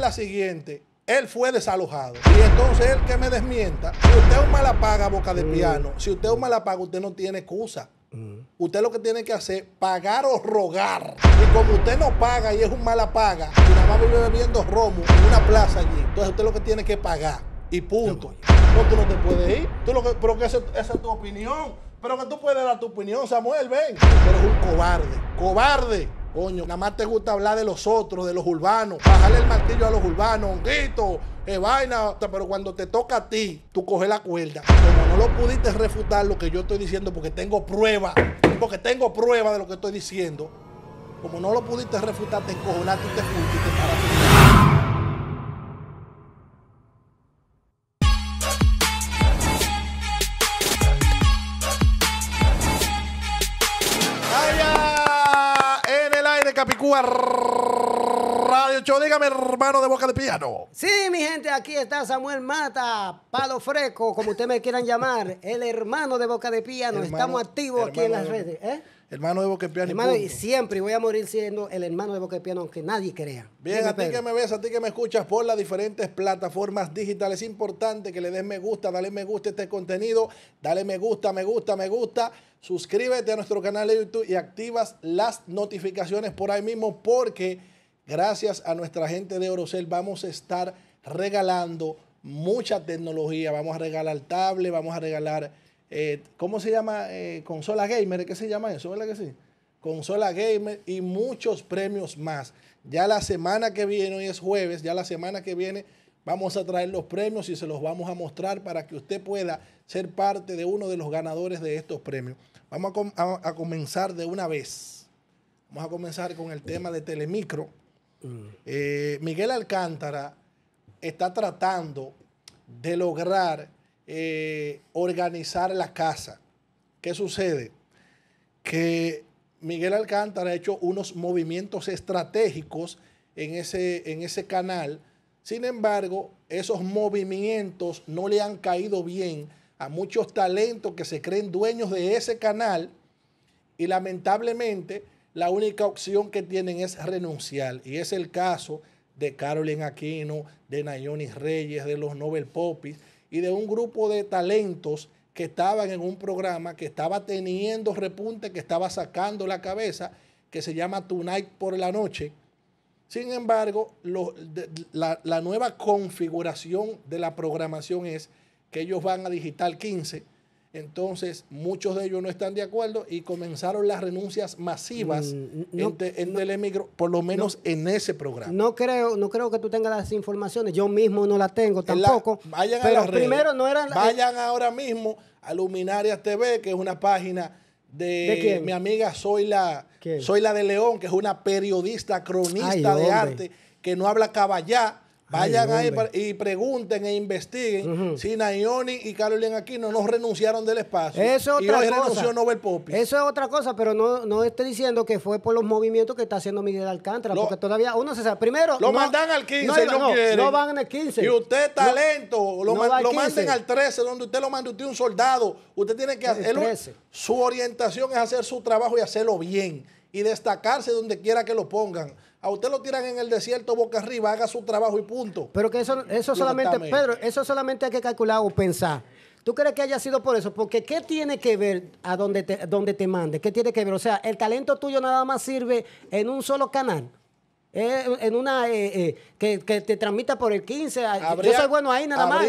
la siguiente. Él fue desalojado. Y entonces él que me desmienta, si usted es un malapaga boca de mm. piano, si usted es un malapaga, usted no tiene excusa. Mm. Usted lo que tiene que hacer, pagar o rogar. Y como usted no paga y es un malapaga, y nada más vive bebiendo romo en una plaza allí, entonces usted lo que tiene que pagar. Y punto. No, pues tú no te puedes ir. Tú lo que, pero que esa, es tu opinión. Pero que tú puedes dar tu opinión, Samuel, ven. Pero es un cobarde. Cobarde. Coño, nada más te gusta hablar de los otros, de los urbanos. Bajarle el martillo a los urbanos, honguito, eh, vaina. Pero cuando te toca a ti, tú coges la cuerda. Como no lo pudiste refutar lo que yo estoy diciendo, porque tengo prueba, porque tengo prueba de lo que estoy diciendo. Como no lo pudiste refutar, te encojonaste y te fuiste y te Capicúa Radio Show. Dígame, hermano de Boca de Piano. Sí, mi gente, aquí está Samuel Mata, Palo Fresco, como ustedes me quieran llamar, el hermano de Boca de Piano. Estamos activos aquí en las redes. ¿eh? Hermano de Boquepiano. Hermano, y, siempre voy a morir siendo el hermano de Piano, aunque nadie crea. Bien, a ti que me ves, a ti que me escuchas por las diferentes plataformas digitales. Es importante que le des me gusta, dale me gusta a este contenido, dale me gusta, me gusta, me gusta. Suscríbete a nuestro canal de YouTube y activas las notificaciones por ahí mismo, porque gracias a nuestra gente de Orocel vamos a estar regalando mucha tecnología. Vamos a regalar tablet, vamos a regalar eh, ¿cómo se llama? Eh, consola gamer, ¿qué se llama eso? ¿Verdad que sí? Consola gamer y muchos premios más. Ya la semana que viene, hoy es jueves, ya la semana que viene vamos a traer los premios y se los vamos a mostrar para que usted pueda ser parte de uno de los ganadores de estos premios. Vamos a, comenzar de una vez. Vamos a comenzar con el tema de Telemicro. Mm. Eh, Miguel Alcántara está tratando de lograr eh, organizar la casa. ¿Qué sucede? Que Miguel Alcántara ha hecho unos movimientos estratégicos en ese, en ese canal. Sin embargo, esos movimientos no le han caído bien a muchos talentos que se creen dueños de ese canal y lamentablemente la única opción que tienen es renunciar. Y es el caso de Carolyn Aquino, de Nayoni Reyes, de los Nobel Popis, y de un grupo de talentos que estaban en un programa que estaba teniendo repunte, que estaba sacando la cabeza, que se llama Tonight por la noche. Sin embargo, la, la nueva configuración de la programación es que ellos van a Digital 15 entonces, muchos de ellos no están de acuerdo y comenzaron las renuncias masivas mm, en el emigro, por lo menos en ese programa. No creo, no creo que tú tengas las informaciones. Yo mismo no las tengo tampoco. vayan a no eran. Vayan ahora mismo a Luminarias TV, que es una página de, mi amiga soy la de León, que es una periodista cronista de arte que no habla caballá Vayan ahí y pregunten e investiguen si Nayoni y Carolina Aquino no renunciaron del espacio. Eso es otra y cosa. Nobel Eso es otra cosa, pero no, no estoy diciendo que fue por los movimientos que está haciendo Miguel Alcántara, porque todavía uno se sabe. Primero. Lo mandan al 15 no, y no, van al 15. Y usted, talento, lo, lo manden al 13, donde usted lo manda, usted un soldado. Usted tiene que hacerlo. Su orientación es hacer su trabajo y hacerlo bien. Y destacarse donde quiera que lo pongan. A usted lo tiran en el desierto boca arriba, haga su trabajo y punto. Pero que eso, eso solamente, Pedro, eso solamente hay que calcular o pensar. ¿Tú crees que haya sido por eso? Porque ¿qué tiene que ver a donde te, donde te mande? ¿Qué tiene que ver? O sea, el talento tuyo nada más sirve en un solo canal. Eh, en una eh, eh, que, te transmita por el 15. yo soy bueno ahí nada más.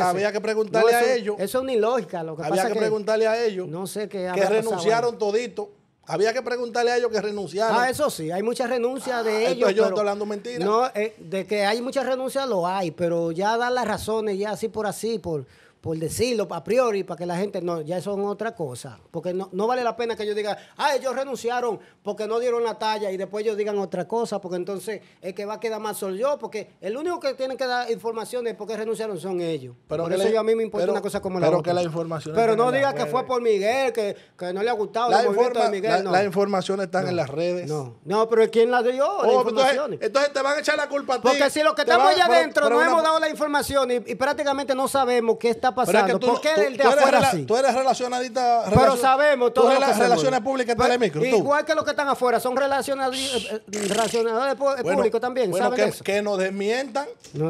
Había que, preguntarle a ellos. Eso es una ilógica. Lo que había que, preguntarle a ellos. No sé qué. Que renunciaron todito había que preguntarle a ellos que renunciaron. Ah, eso sí, hay muchas renuncias de ah, ellos. Entonces yo estoy hablando mentira. No, eh, de que hay muchas renuncias lo hay, pero ya dan las razones, ya así por así, por por decirlo a priori, para que la gente no, ya son otra cosa. Porque no, vale la pena que yo diga, ah, ellos renunciaron porque no dieron la talla y después ellos digan otra cosa, porque entonces es que va a quedar más soy yo, porque el único que tiene que dar información es porque renunciaron son ellos. Pero por eso yo a mí me importa una cosa como la información. Pero no diga que fue por Miguel, que, no le ha gustado la el de Miguel. no. Las informaciones están en las redes. No, no, pero ¿quién las dio? Oh, entonces, te van a echar la culpa a ti. Porque si los que estamos allá adentro no hemos dado la información y, y prácticamente no sabemos qué está pasar que Tú, ¿Por qué tú, el de tú eres, sí? Tú eres relacionadita. Pero sabemos todas las relaciones públicas de Igual que los que están afuera, son eh, eh, relacionadores eh, bueno, públicos también. Bueno, que, nos desmientan.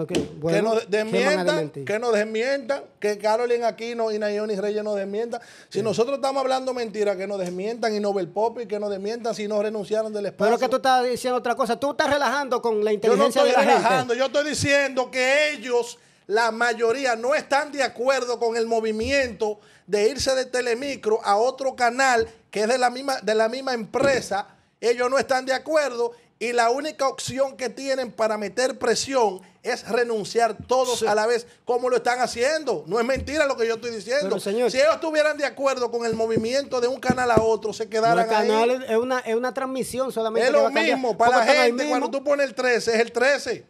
que, nos desmientan que nos desmientan. Que Carolyn Aquino y Nayoni Reyes nos desmientan. Si nosotros estamos hablando mentiras, que nos desmientan y Nobel Pop y que nos desmientan si no renunciaron del espacio. Pero que tú estás diciendo otra cosa. Tú estás relajando con la inteligencia yo no estoy de la Gente. Yo estoy diciendo que ellos la mayoría no están de acuerdo con el movimiento de irse de Telemicro a otro canal que es de la misma, de la misma empresa. Ellos no están de acuerdo y la única opción que tienen para meter presión es renunciar todos a la vez, como lo están haciendo. No es mentira lo que yo estoy diciendo. si ellos estuvieran de acuerdo con el movimiento de un canal a otro, se quedaran el canal Es una, es una transmisión solamente. Es lo mismo, para la gente, cuando tú pones el 13, es el 13.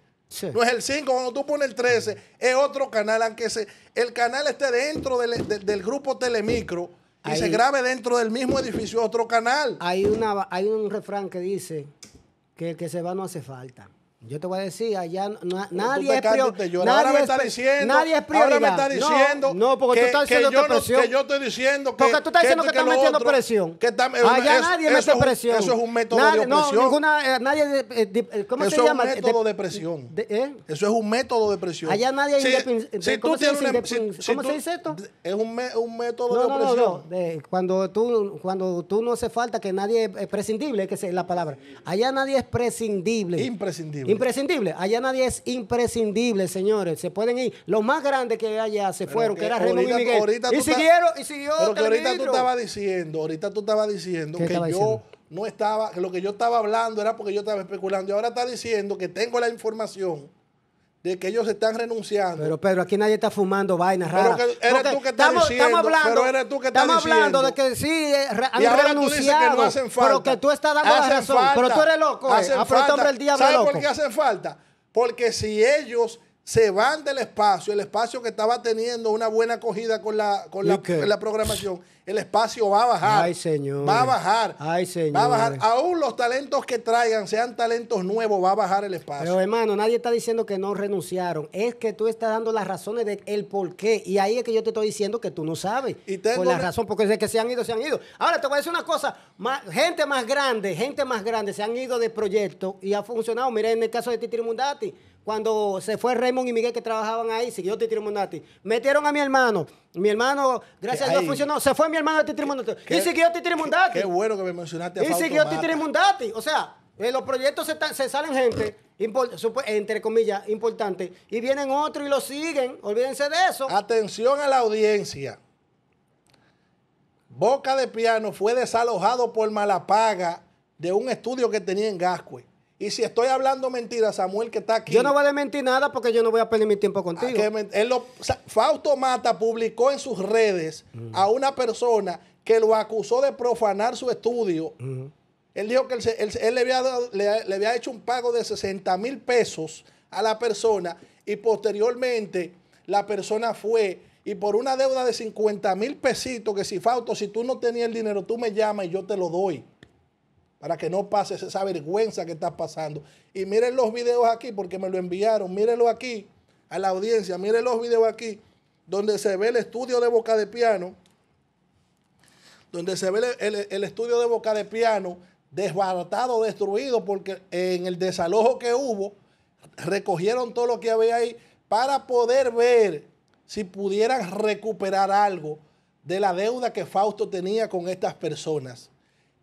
No es el 5, cuando tú pones el 13, es otro canal, aunque el canal esté dentro del, grupo Telemicro y se grabe dentro del mismo edificio, otro canal. Hay, una, hay un refrán que dice que el que se va no hace falta. Yo te voy a decir, allá nadie, es nadie, ahora me está diciendo, nadie es prioridad. Ahora me está diciendo. No, porque que, tú estás diciendo que yo, estoy diciendo que. Porque tú estás diciendo que, que estás metiendo presión. allá nadie mete hace presión. eso es un método de opresión. Eh, nadie, eh, eh, ¿cómo se llama? es un método de, presión. Eso es un método de presión. Allá nadie ¿Cómo, se, dice, esto? Es un, método de opresión. cuando, tú, cuando tú no hace falta que nadie es prescindible, que es la palabra. Allá nadie es prescindible. Imprescindible. Imprescindible. Allá nadie es imprescindible, señores. Se pueden ir. Los más grandes que allá se fueron, que, era Raymond y Miguel. y siguieron, y siguió. Pero que ahorita tú estabas diciendo, ahorita tú estabas diciendo que yo no estaba, que lo que yo estaba hablando era porque yo estaba especulando. Y ahora está diciendo que tengo la información de que ellos están renunciando. Pero Pedro, aquí nadie está fumando vainas raras. Pero eres tú que estás diciendo, estamos hablando, pero eres tú que estás Estamos hablando de que sí eh, han y ahora tú que no hacen falta. Pero que tú estás dando la razón, pero tú eres loco, eh, Hacen el día ¿Sabes loco? por qué hacen falta? Porque si ellos se van del espacio, el espacio que estaba teniendo una buena acogida con la, la, programación, el espacio va a bajar. Ay, señor. Va a bajar. Ay, señor. Va a bajar. Aún los talentos que traigan, sean talentos nuevos, va a bajar el espacio. Pero hermano, nadie está diciendo que no renunciaron. Es que tú estás dando las razones del por qué. Y ahí es que yo te estoy diciendo que tú no sabes. Y tengo por la razón, porque desde que se han ido, se han ido. Ahora te voy a decir una cosa. Más, gente más grande, gente más grande se han ido de proyecto y ha funcionado. Mira, en el caso de Titi Mundati cuando se fue Raymond y Miguel que trabajaban ahí, siguió Titi Metieron a mi hermano. Mi hermano, gracias a Dios, funcionó. Se fue mi hermano de Titirimundati, Y siguió Titirimundati, Qué, bueno que me mencionaste Y siguió Titirimundati, O sea, en eh, los proyectos se, salen gente, entre comillas, importante, y vienen otros y lo siguen. Olvídense de eso. Atención a la audiencia. Boca de Piano fue desalojado por Malapaga, de un estudio que tenía en Gascue. Y si estoy hablando mentira, Samuel que está aquí. Yo no voy a mentir nada porque yo no voy a perder mi tiempo ah, contigo. Fausto Mata publicó en sus redes a una persona que lo acusó de profanar su estudio. Él dijo que él, le, había había hecho un pago de 60 mil pesos a la persona y posteriormente la persona fue y por una deuda de 50 mil pesitos que si Fausto, si tú no tenías el dinero, tú me llamas y yo te lo doy para que no pases esa vergüenza que está pasando. Y miren los videos aquí, porque me lo enviaron, mírenlo aquí a la audiencia, miren los videos aquí, donde se ve el estudio de boca de piano, donde se ve el, estudio de boca de piano desbaratado, destruido, porque en el desalojo que hubo, recogieron todo lo que había ahí para poder ver si pudieran recuperar algo de la deuda que Fausto tenía con estas personas.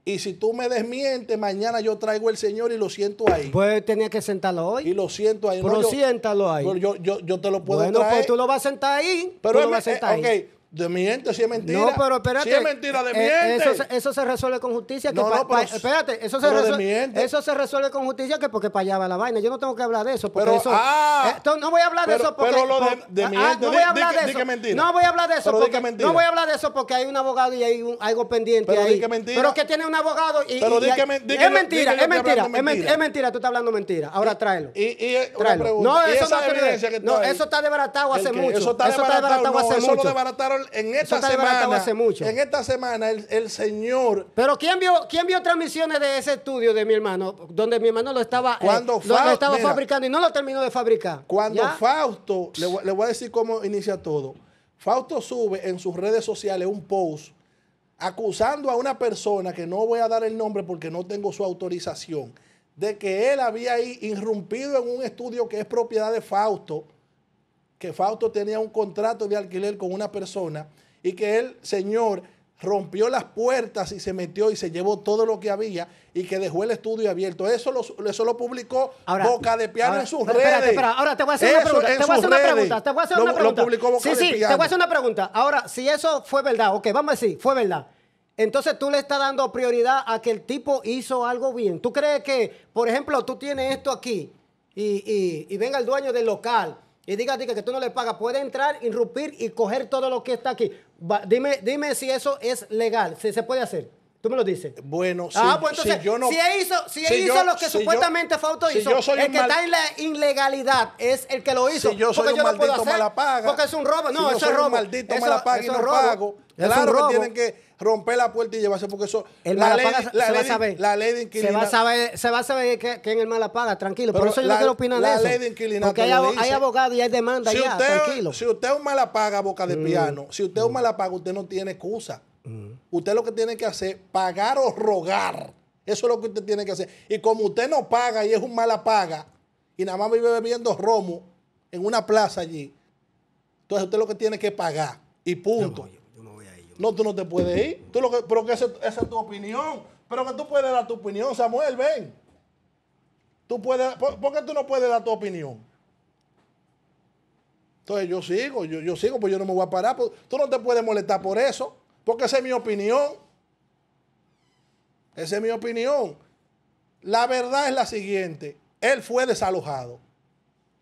Y si tú me desmientes, mañana yo traigo el Señor y lo siento ahí. Pues tenía que sentarlo hoy. Y lo siento ahí. Pero no, siéntalo ahí. yo, yo, yo, te lo puedo bueno, pues traer. Bueno, pues tú lo vas a sentar ahí. Pero tú lo vas a sentar eh, ahí. Okay. De miente, si es mentira. No, pero espérate. Si es mentira, de eh, mi eh, eso, se resuelve con justicia. no, espérate, eso se, resuelve, eso se resuelve con justicia que porque para allá va la vaina. Yo no tengo que hablar de eso. Ah, eh, no voy a hablar de eso porque. Pero lo de, de ah, no voy a hablar de eso. mentira. No voy a hablar de eso. Porque, No voy a hablar de eso porque hay un abogado y hay algo pendiente. ahí. Que es que tiene un abogado y. es mentira, es mentira, es mentira. Tú estás hablando mentira. Ahora tráelo. Y, pregunta. No, eso está desbaratado hace mucho. Eso está desbaratado hace mucho. Eso lo desbarataron en esta semana, hace mucho. en esta semana, el, Señor. Pero ¿quién vio, quién vio transmisiones de ese estudio de mi hermano? Donde mi hermano lo estaba, eh, cuando estaba fabricando y no lo terminó de fabricar. Cuando Fausto, le, le voy a decir cómo inicia todo. Fausto sube en sus redes sociales un post acusando a una persona que no voy a dar el nombre porque no tengo su autorización, de que él había irrumpido en un estudio que es propiedad de Fausto que Fausto tenía un contrato de alquiler con una persona y que el señor rompió las puertas y se metió y se llevó todo lo que había y que dejó el estudio abierto. Eso lo, publicó Boca de Piano en sus redes. ahora te voy a hacer, una pregunta, te voy a hacer una pregunta. sí, te voy a hacer una pregunta. Ahora, si eso fue verdad, ok, vamos a decir, fue verdad. Entonces tú le estás dando prioridad a que el tipo hizo algo bien. ¿Tú crees que, por ejemplo, tú tienes esto aquí y venga el dueño del local? y diga, diga que tú no le pagas, puede entrar, irrumpir y coger todo lo que está aquí. dime, dime si eso es legal, si se puede hacer. Tú me lo dices. Bueno, ah, si, pues yo no. Si él hizo, si, hizo lo que supuestamente Fausto hizo, el que está en la ilegalidad es el que lo hizo. Si yo soy porque un maldito malapaga, Porque es un robo. No, yo eso es robo. Un maldito malapaga y no pago. Claro que tienen que romper la puerta y llevarse porque eso. El la se, la va a saber. La ley de inquilinato. Se va a saber, se va a saber el malapaga, tranquilo. Pero Por eso yo no quiero opinar de eso. La ley de Porque hay, abogados y hay demanda si tranquilo. Si usted es un malapaga, boca de mm. piano, si usted es un mm. malapaga, usted no tiene excusa. Usted lo que tiene que hacer, pagar o rogar. Eso es lo que usted tiene que hacer. Y como usted no paga y es un mala paga, y nada más vive bebiendo romo en una plaza allí, entonces usted lo que tiene que pagar. Y punto. no, tú no te puedes ir. lo pero que esa, es tu opinión. Pero que tú puedes dar tu opinión, Samuel, ven. Tú puedes, ¿por, qué tú no puedes dar tu opinión? Entonces yo sigo, yo, yo sigo, pues yo no me voy a parar. Pues, tú no te puedes molestar por eso. Porque esa es mi opinión. Esa es mi opinión. La verdad es la siguiente. Él fue desalojado.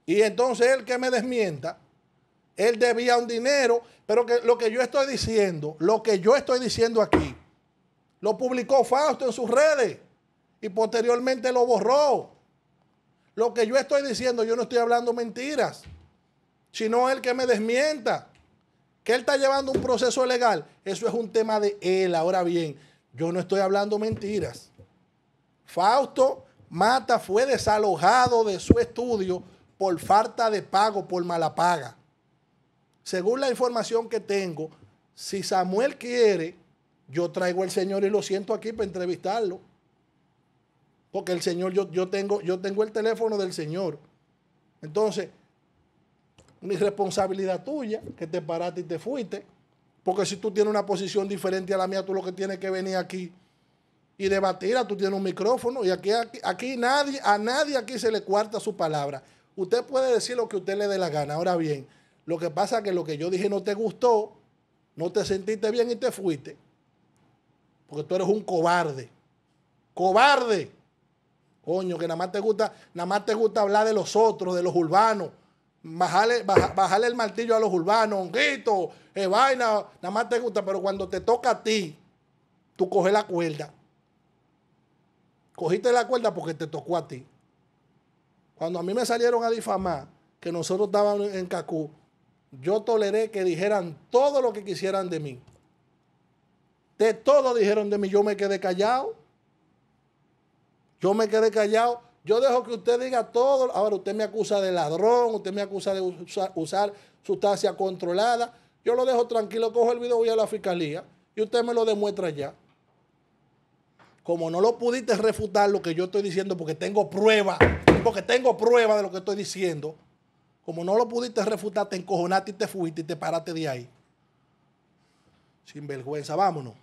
Y entonces él que me desmienta, él debía un dinero, pero que lo que yo estoy diciendo, lo que yo estoy diciendo aquí, lo publicó Fausto en sus redes y posteriormente lo borró. Lo que yo estoy diciendo, yo no estoy hablando mentiras, sino el que me desmienta él está llevando un proceso legal, eso es un tema de él. Ahora bien, yo no estoy hablando mentiras. Fausto Mata fue desalojado de su estudio por falta de pago, por mala paga. Según la información que tengo, si Samuel quiere, yo traigo al señor y lo siento aquí para entrevistarlo. Porque el señor, yo, yo, tengo, yo tengo el teléfono del señor. Entonces, una responsabilidad tuya que te paraste y te fuiste. Porque si tú tienes una posición diferente a la mía, tú lo que tienes que venir aquí y debatir. Ah, tú tienes un micrófono y aquí, aquí, aquí, nadie, a nadie aquí se le cuarta su palabra. Usted puede decir lo que usted le dé la gana. Ahora bien, lo que pasa es que lo que yo dije no te gustó, no te sentiste bien y te fuiste. Porque tú eres un cobarde. Cobarde. Coño, que nada más te gusta, nada más te gusta hablar de los otros, de los urbanos, Bajarle, el martillo a los urbanos, honguito, eh, vaina, nada más te gusta, pero cuando te toca a ti, tú coges la cuerda. Cogiste la cuerda porque te tocó a ti. Cuando a mí me salieron a difamar que nosotros estábamos en Cacú, yo toleré que dijeran todo lo que quisieran de mí. De todo dijeron de mí, yo me quedé callado. Yo me quedé callado yo dejo que usted diga todo. Ahora usted me acusa de ladrón, usted me acusa de usar sustancia controlada. Yo lo dejo tranquilo, cojo el video, voy a la fiscalía y usted me lo demuestra ya. Como no lo pudiste refutar lo que yo estoy diciendo porque tengo prueba, porque tengo prueba de lo que estoy diciendo, como no lo pudiste refutar, te encojonaste y te fuiste y te paraste de ahí. Sin vergüenza, vámonos.